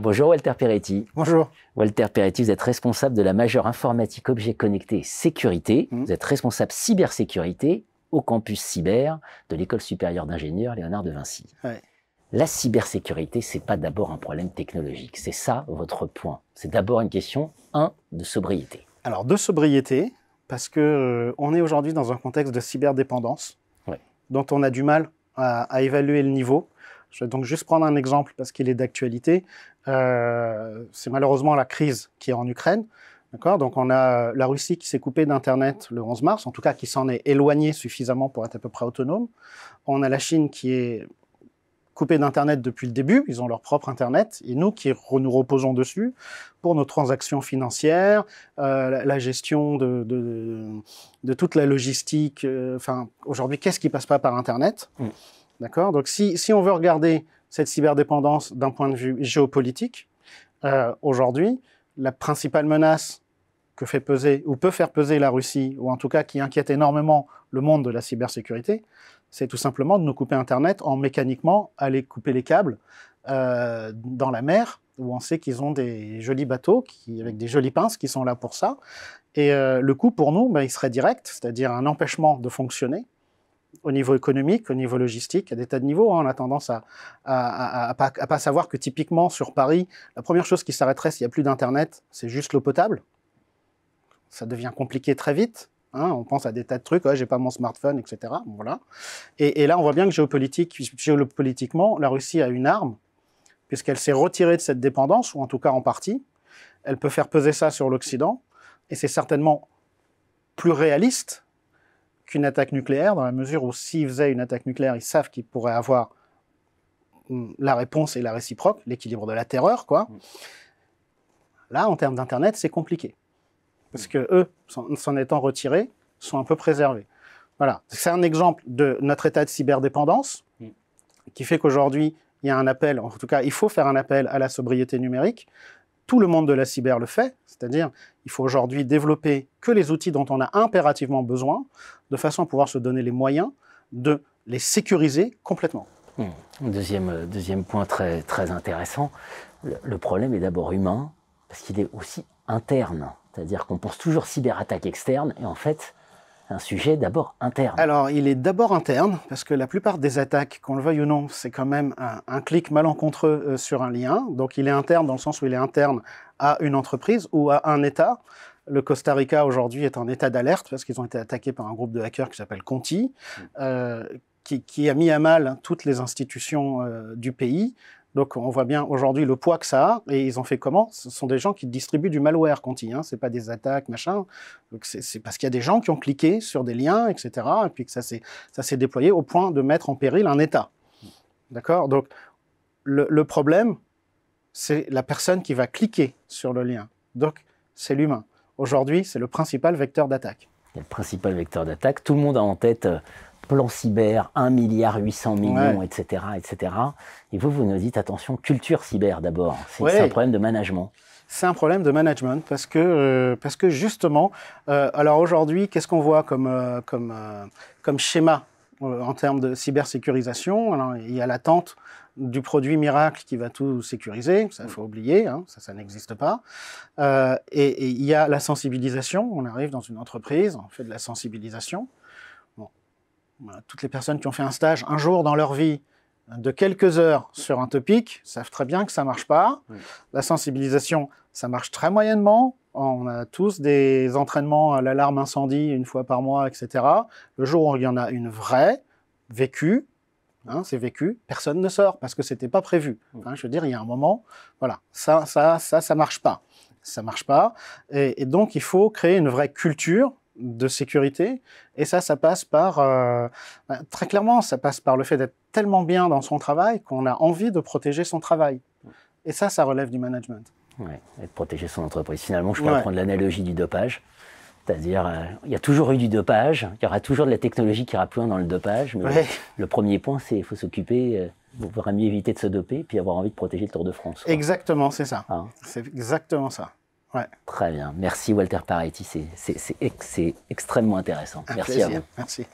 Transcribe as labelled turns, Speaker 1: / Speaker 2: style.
Speaker 1: Bonjour Walter Peretti. Bonjour. Walter Peretti, vous êtes responsable de la majeure informatique objets connectés, sécurité. Mmh. Vous êtes responsable cybersécurité au campus cyber de l'école supérieure d'ingénieurs Léonard de Vinci. La cybersécurité, c'est pas d'abord un problème technologique. C'est ça votre point. C'est d'abord une question, un, de sobriété.
Speaker 2: Alors, de sobriété, parce que euh, on est aujourd'hui dans un contexte de cyberdépendance, dont on a du mal à évaluer le niveau. Je vais donc juste prendre un exemple parce qu'il est d'actualité. Euh, c'est malheureusement la crise qui est en Ukraine. D'accord Donc on a la Russie qui s'est coupée d'Internet le 11 mars, en tout cas qui s'en est éloignée suffisamment pour être à peu près autonome. On a la Chine qui est coupée d'Internet depuis le début, ils ont leur propre Internet, et nous qui nous reposons dessus pour nos transactions financières, euh, la, gestion de, toute la logistique. Euh, enfin, aujourd'hui, qu'est-ce qui passe pas par Internet mm. D'accord Donc si, on veut regarder cette cyberdépendance d'un point de vue géopolitique, euh, aujourd'hui, la principale menace que fait peser ou peut faire peser la Russie, ou en tout cas qui inquiète énormément le monde de la cybersécurité, c'est tout simplement de nous couper Internet en mécaniquement aller couper les câbles euh, dans la mer, où on sait qu'ils ont des jolis bateaux qui, avec des jolies pinces qui sont là pour ça. Et euh, le coût pour nous, ben, il serait direct, c'est-à-dire un empêchement de fonctionner au niveau économique, au niveau logistique, à des tas de niveaux. Hein, on a tendance à à, pas, savoir que typiquement sur Paris, la première chose qui s'arrêterait s'il n'y a plus d'Internet, c'est juste l'eau potable. Ça devient compliqué très vite. Hein. on pense à des tas de trucs, Je j'ai pas mon smartphone, etc. voilà. Et, là, on voit bien que géopolitiquement, la Russie a une arme, puisqu'elle s'est retirée de cette dépendance, ou en tout cas en partie. Elle peut faire peser ça sur l'Occident, et c'est certainement plus réaliste qu'une attaque nucléaire, dans la mesure où s'ils faisaient une attaque nucléaire, ils savent qu'ils pourraient avoir mm, la réponse et la réciproque, l'équilibre de la terreur, quoi. Mm. Là, en termes d'Internet, c'est compliqué. Parce mm. que eux, s'en étant retirés, sont un peu préservés. Voilà. C'est un exemple de notre état de cyberdépendance qui fait qu'aujourd'hui, il y a un appel, en tout cas, il faut faire un appel à la sobriété numérique, tout le monde de la cyber le fait, c'est-à-dire il faut aujourd'hui développer que les outils dont on a impérativement besoin, de façon à pouvoir se donner les moyens de les sécuriser complètement.
Speaker 1: Hmm. Euh, deuxième, point très, très intéressant, le, le problème est d'abord humain, parce qu'il est aussi interne, c'est-à-dire qu'on pense toujours cyberattaque externe, et en fait, un sujet d'abord
Speaker 2: interne. Alors, il est d'abord interne, parce que la plupart des attaques, qu'on le veuille ou non, c'est quand même un, clic malencontreux euh, sur un lien. Donc, il est interne dans le sens où il est interne à une entreprise ou à un État. Le Costa Rica aujourd'hui est en état d'alerte parce qu'ils ont été attaqués par un groupe de hackers qui s'appelle Conti, mm. euh, qui, a mis à mal toutes les institutions euh, du pays, donc on voit bien aujourd'hui le poids que ça a, et ils ont fait comment Ce sont des gens qui distribuent du malware Conti, hein, C'est ce n'est pas des attaques, machin. C'est parce qu'il y a des gens qui ont cliqué sur des liens, etc., et puis que ça s'est déployé au point de mettre en péril un État. D'accord Donc le, problème, c'est la personne qui va cliquer sur le lien. Donc c'est l'humain. Aujourd'hui, c'est le principal vecteur d'attaque.
Speaker 1: Le principal vecteur d'attaque, tout le monde a en tête... Euh, plan cyber, 1 milliard 800 millions, etc., etc. Et vous, vous nous dites, attention, culture cyber d'abord. C'est un problème de management.
Speaker 2: C'est un problème de management parce que, euh, parce que justement, euh, alors aujourd'hui, qu'est-ce qu'on voit comme, euh, comme, comme schéma en termes de cybersécurisation Alors, il y a l'attente du produit miracle qui va tout sécuriser, ça faut oublier, hein, ça, ça n'existe pas. et il y a la sensibilisation, on arrive dans une entreprise, on fait de la sensibilisation toutes les personnes qui ont fait un stage un jour dans leur vie de quelques heures sur un topic savent très bien que ça marche pas. La sensibilisation, ça marche très moyennement. On a tous des entraînements à l'alarme incendie une fois par mois, etc. Le jour où il y en a une vraie, vécue, hein, c'est vécu, personne ne sort parce que c'était pas prévu. Hein, je veux dire, il y a un moment, voilà, ça, ça, ça, ça marche pas. Ça marche pas. et donc, il faut créer une vraie culture de sécurité. Et ça, ça passe par, euh, bah, très clairement, ça passe par le fait d'être tellement bien dans son travail qu'on a envie de protéger son travail. Et ça, ça relève du management.
Speaker 1: Oui, et de protéger son entreprise. Finalement, je peux prendre l'analogie du dopage. C'est-à-dire, euh, il y a toujours eu du dopage, il y aura toujours de la technologie qui ira plus dans le dopage, mais le premier point, c'est qu'il faut s'occuper, il euh, mieux éviter de se doper, puis avoir envie de protéger le Tour de France.
Speaker 2: Exactement, c'est ça. Hein. C'est exactement ça.
Speaker 1: Très bien. Merci Walter Paretti, c'est extrêmement intéressant. Merci à vous.
Speaker 2: Merci.